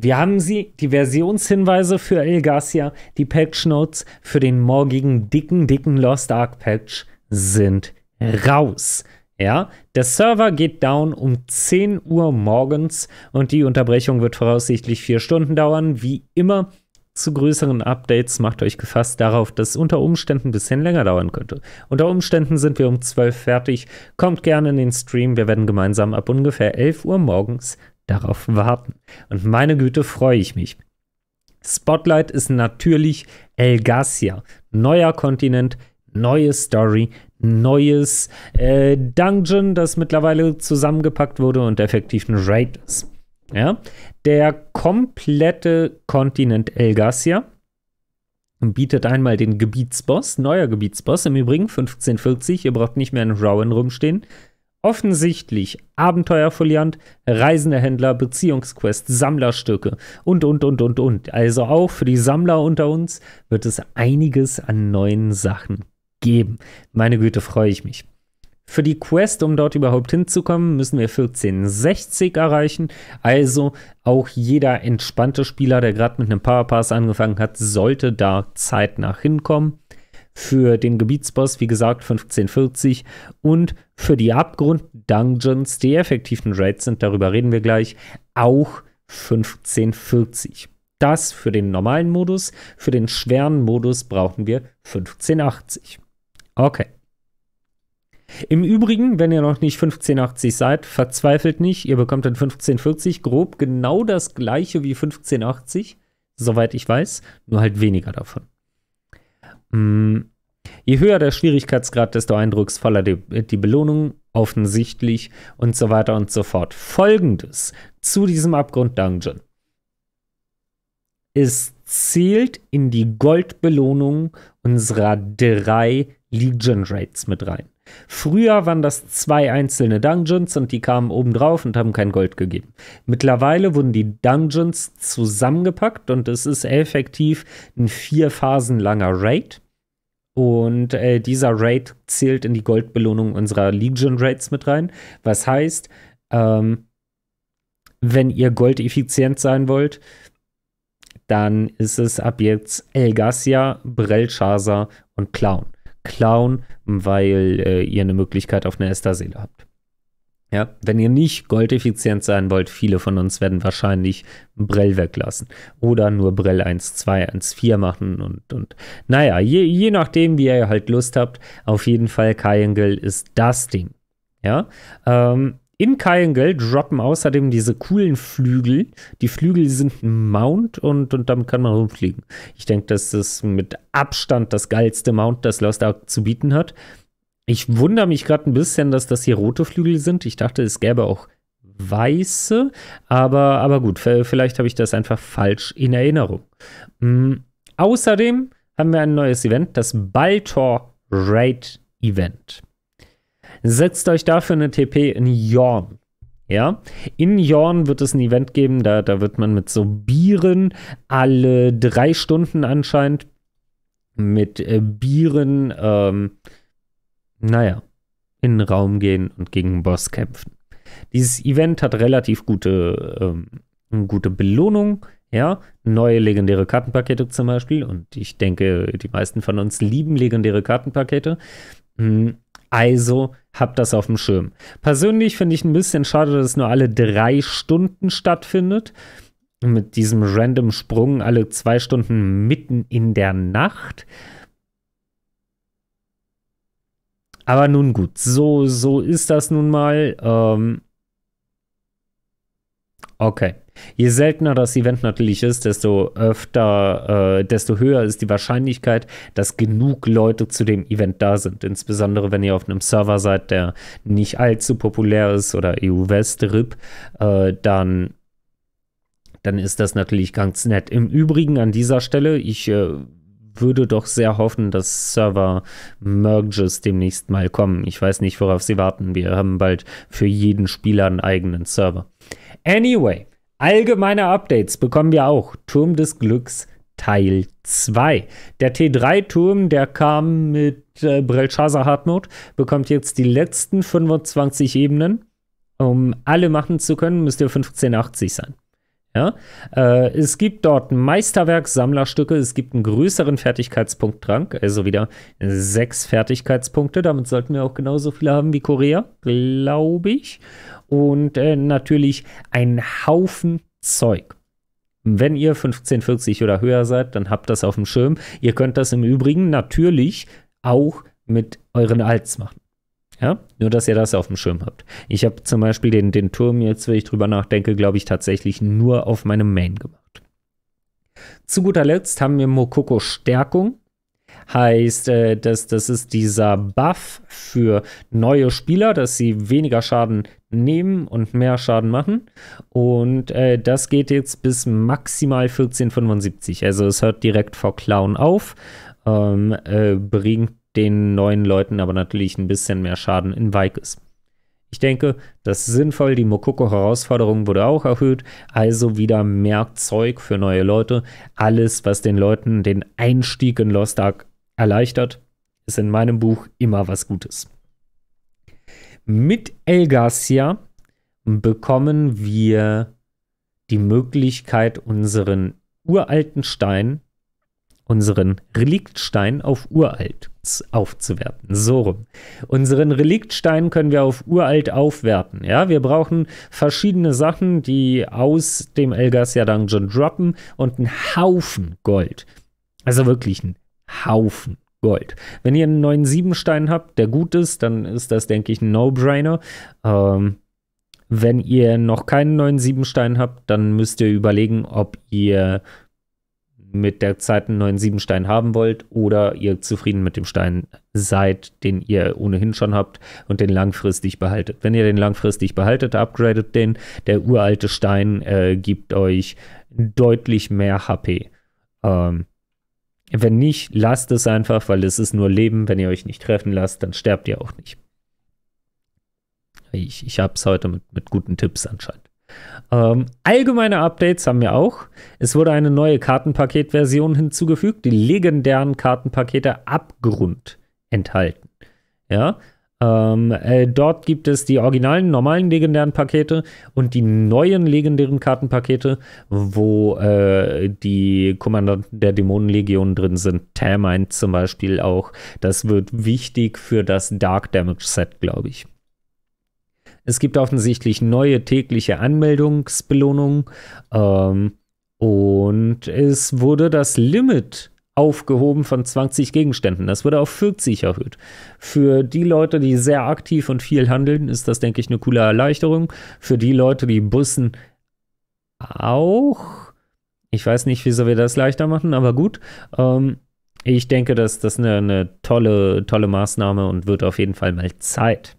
Wir haben sie, die Versionshinweise für El Garcia, die Patch Notes für den morgigen dicken, dicken Lost Ark Patch sind raus. Ja, der Server geht down um 10 Uhr morgens und die Unterbrechung wird voraussichtlich 4 Stunden dauern. Wie immer zu größeren Updates macht euch gefasst darauf, dass es unter Umständen ein bisschen länger dauern könnte. Unter Umständen sind wir um 12 fertig. Kommt gerne in den Stream. Wir werden gemeinsam ab ungefähr 11 Uhr morgens darauf warten. Und meine Güte, freue ich mich. Spotlight ist natürlich El Elgasia. Neuer Kontinent, neue Story, neues äh, Dungeon, das mittlerweile zusammengepackt wurde und effektiv ein Raid ist. Ja? Der komplette Kontinent El Elgasia bietet einmal den Gebietsboss, neuer Gebietsboss, im Übrigen 1540, ihr braucht nicht mehr in Rowan rumstehen, Offensichtlich Abenteuerfoliant, Reisendehändler, Händler, Beziehungsquest, Sammlerstücke und, und, und, und, und. Also auch für die Sammler unter uns wird es einiges an neuen Sachen geben. Meine Güte, freue ich mich. Für die Quest, um dort überhaupt hinzukommen, müssen wir 1460 erreichen. Also auch jeder entspannte Spieler, der gerade mit einem Powerpass angefangen hat, sollte da zeitnah hinkommen für den Gebietsboss, wie gesagt, 1540 und für die Abgrund-Dungeons, die effektiv ein Raid sind, darüber reden wir gleich, auch 1540. Das für den normalen Modus, für den schweren Modus brauchen wir 1580. Okay. Im Übrigen, wenn ihr noch nicht 1580 seid, verzweifelt nicht, ihr bekommt dann 1540 grob genau das gleiche wie 1580, soweit ich weiß, nur halt weniger davon. Mm. Je höher der Schwierigkeitsgrad, desto eindrucksvoller die, die Belohnung, offensichtlich und so weiter und so fort. Folgendes zu diesem Abgrund-Dungeon. Es zählt in die Goldbelohnung unserer drei Legion Rates mit rein. Früher waren das zwei einzelne Dungeons und die kamen oben drauf und haben kein Gold gegeben. Mittlerweile wurden die Dungeons zusammengepackt und es ist effektiv ein vier Phasen langer Raid. Und äh, dieser Raid zählt in die Goldbelohnung unserer Legion Raids mit rein. Was heißt, ähm, wenn ihr goldeffizient sein wollt, dann ist es ab jetzt Elgasia, Brelchasa und Clown klauen, weil äh, ihr eine Möglichkeit auf eine Esterseele habt. Ja, wenn ihr nicht goldeffizient sein wollt, viele von uns werden wahrscheinlich Brell weglassen oder nur Brell 1, 2, 1, 4 machen und, und naja, je, je nachdem, wie ihr halt Lust habt, auf jeden Fall Kajengel ist das Ding. Ja, ähm, in Kyangel droppen außerdem diese coolen Flügel. Die Flügel sind ein Mount und, und damit kann man rumfliegen. Ich denke, das ist mit Abstand das geilste Mount, das Lost Ark zu bieten hat. Ich wundere mich gerade ein bisschen, dass das hier rote Flügel sind. Ich dachte, es gäbe auch weiße, aber, aber gut, vielleicht habe ich das einfach falsch in Erinnerung. Mhm. Außerdem haben wir ein neues Event, das Baltor Raid Event. Setzt euch dafür eine TP in Jorn. Ja, in Jorn wird es ein Event geben, da, da wird man mit so Bieren alle drei Stunden anscheinend mit äh, Bieren, ähm, naja, in den Raum gehen und gegen einen Boss kämpfen. Dieses Event hat relativ gute, ähm, gute Belohnung, ja, neue legendäre Kartenpakete zum Beispiel und ich denke, die meisten von uns lieben legendäre Kartenpakete. Mhm also habt das auf dem Schirm. Persönlich finde ich ein bisschen schade, dass es nur alle drei Stunden stattfindet. Mit diesem random Sprung alle zwei Stunden mitten in der Nacht. Aber nun gut, so, so ist das nun mal. Ähm, Okay. Je seltener das Event natürlich ist, desto öfter, äh, desto höher ist die Wahrscheinlichkeit, dass genug Leute zu dem Event da sind. Insbesondere wenn ihr auf einem Server seid, der nicht allzu populär ist oder EU-West-RIP, äh, dann dann ist das natürlich ganz nett. Im Übrigen an dieser Stelle, ich äh, würde doch sehr hoffen, dass Server-Merges demnächst mal kommen. Ich weiß nicht, worauf sie warten. Wir haben bald für jeden Spieler einen eigenen Server. Anyway, allgemeine Updates bekommen wir auch. Turm des Glücks Teil 2. Der T3-Turm, der kam mit äh, Brelshazzar Hartmut, bekommt jetzt die letzten 25 Ebenen. Um alle machen zu können, müsst ihr 1580 sein. Ja? Äh, es gibt dort Meisterwerk, Sammlerstücke, es gibt einen größeren Fertigkeitspunktdrang, also wieder sechs Fertigkeitspunkte. Damit sollten wir auch genauso viele haben wie Korea, glaube ich. Und äh, natürlich einen Haufen Zeug. Wenn ihr 1540 oder höher seid, dann habt das auf dem Schirm. Ihr könnt das im Übrigen natürlich auch mit euren Alts machen. Ja, nur dass ihr das auf dem Schirm habt. Ich habe zum Beispiel den, den Turm jetzt, wenn ich drüber nachdenke, glaube ich tatsächlich nur auf meinem Main gemacht. Zu guter Letzt haben wir Mokoko Stärkung. Heißt, äh, das, das ist dieser Buff für neue Spieler, dass sie weniger Schaden nehmen und mehr Schaden machen. Und äh, das geht jetzt bis maximal 1475. Also es hört direkt vor Clown auf. Ähm, äh, bringt den neuen Leuten aber natürlich ein bisschen mehr Schaden in Vikes. Ich denke, das ist sinnvoll, die Mokoko-Herausforderung wurde auch erhöht, also wieder mehr Zeug für neue Leute. Alles, was den Leuten den Einstieg in Lost Ark erleichtert, ist in meinem Buch immer was Gutes. Mit El Garcia bekommen wir die Möglichkeit, unseren uralten Stein unseren Reliktstein auf uralt aufzuwerten. So rum. Unseren Reliktstein können wir auf uralt aufwerten. Ja, wir brauchen verschiedene Sachen, die aus dem Elgasia Dungeon droppen und einen Haufen Gold. Also wirklich einen Haufen Gold. Wenn ihr einen neuen Siebenstein habt, der gut ist, dann ist das, denke ich, ein No-Brainer. Ähm, wenn ihr noch keinen neuen Siebenstein habt, dann müsst ihr überlegen, ob ihr mit der Zeit einen neuen Siebenstein haben wollt oder ihr zufrieden mit dem Stein seid, den ihr ohnehin schon habt und den langfristig behaltet. Wenn ihr den langfristig behaltet, upgradet den. Der uralte Stein äh, gibt euch deutlich mehr HP. Ähm, wenn nicht, lasst es einfach, weil es ist nur Leben. Wenn ihr euch nicht treffen lasst, dann sterbt ihr auch nicht. Ich, ich habe es heute mit, mit guten Tipps anscheinend. Ähm, allgemeine Updates haben wir auch. Es wurde eine neue Kartenpaketversion hinzugefügt, die legendären Kartenpakete Abgrund enthalten. Ja, ähm, äh, dort gibt es die originalen, normalen legendären Pakete und die neuen legendären Kartenpakete, wo äh, die Kommandanten der Dämonenlegion drin sind. Tamine zum Beispiel auch. Das wird wichtig für das Dark Damage Set, glaube ich. Es gibt offensichtlich neue tägliche Anmeldungsbelohnungen ähm, und es wurde das Limit aufgehoben von 20 Gegenständen. Das wurde auf 40 erhöht. Für die Leute, die sehr aktiv und viel handeln, ist das, denke ich, eine coole Erleichterung. Für die Leute, die bussen, auch. Ich weiß nicht, wieso wir das leichter machen, aber gut. Ähm, ich denke, dass das eine, eine, tolle, tolle Maßnahme und wird auf jeden Fall mal Zeit.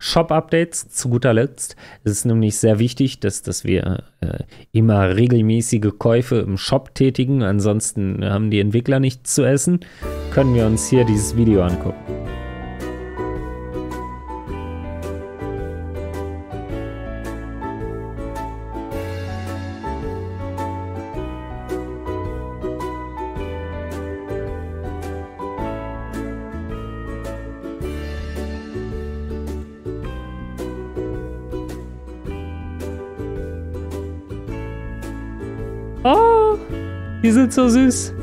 Shop-Updates zu guter Letzt. Es ist nämlich sehr wichtig, dass, dass wir äh, immer regelmäßige Käufe im Shop tätigen. Ansonsten haben die Entwickler nichts zu essen. Können wir uns hier dieses Video angucken. Oh, die sind so süß.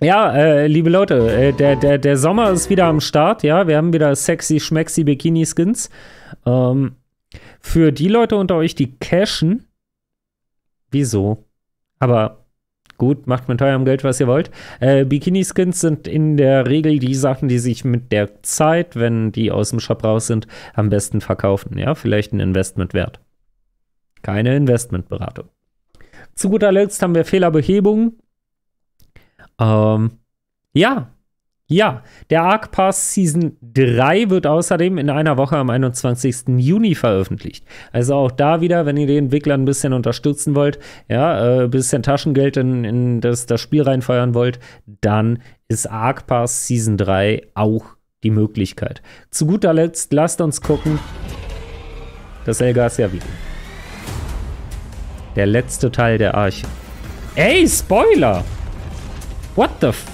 Ja, äh, liebe Leute, äh, der, der, der Sommer ist wieder am Start, ja. Wir haben wieder sexy, schmexy Bikini-Skins. Ähm, für die Leute unter euch, die cashen, wieso? Aber gut, macht mit eurem Geld, was ihr wollt. Äh, Bikini-Skins sind in der Regel die Sachen, die sich mit der Zeit, wenn die aus dem Shop raus sind, am besten verkaufen, ja. Vielleicht ein Investment wert. Keine Investmentberatung. Zu guter Letzt haben wir Fehlerbehebung. Ähm, ja, ja, der Arc Pass Season 3 wird außerdem in einer Woche am 21. Juni veröffentlicht. Also auch da wieder, wenn ihr den Entwickler ein bisschen unterstützen wollt, ja, äh, ein bisschen Taschengeld in, in das, das, Spiel reinfeuern wollt, dann ist Arc Pass Season 3 auch die Möglichkeit. Zu guter Letzt, lasst uns gucken. Das Elgasia-Video. Der letzte Teil der Arche. Ey, Spoiler! What the f...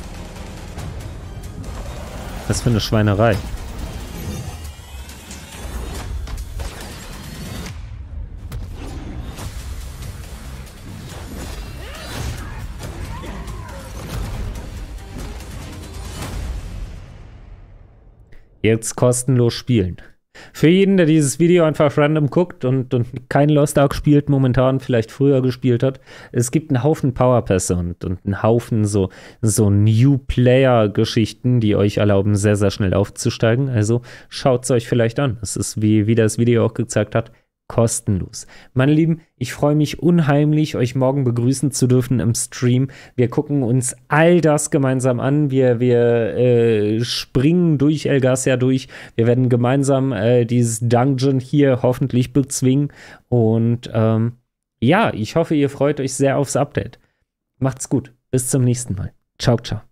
Was für eine Schweinerei. Jetzt kostenlos spielen. Für jeden, der dieses Video einfach random guckt und, und kein Lost Ark spielt momentan, vielleicht früher gespielt hat, es gibt einen Haufen Powerpässe und, und einen Haufen so, so New Player-Geschichten, die euch erlauben, sehr, sehr schnell aufzusteigen. Also schaut es euch vielleicht an. Es ist, wie, wie das Video auch gezeigt hat, kostenlos. Meine Lieben, ich freue mich unheimlich, euch morgen begrüßen zu dürfen im Stream. Wir gucken uns all das gemeinsam an. Wir, wir äh, springen durch El Garcia durch. Wir werden gemeinsam äh, dieses Dungeon hier hoffentlich bezwingen. Und ähm, ja, ich hoffe, ihr freut euch sehr aufs Update. Macht's gut. Bis zum nächsten Mal. Ciao, ciao.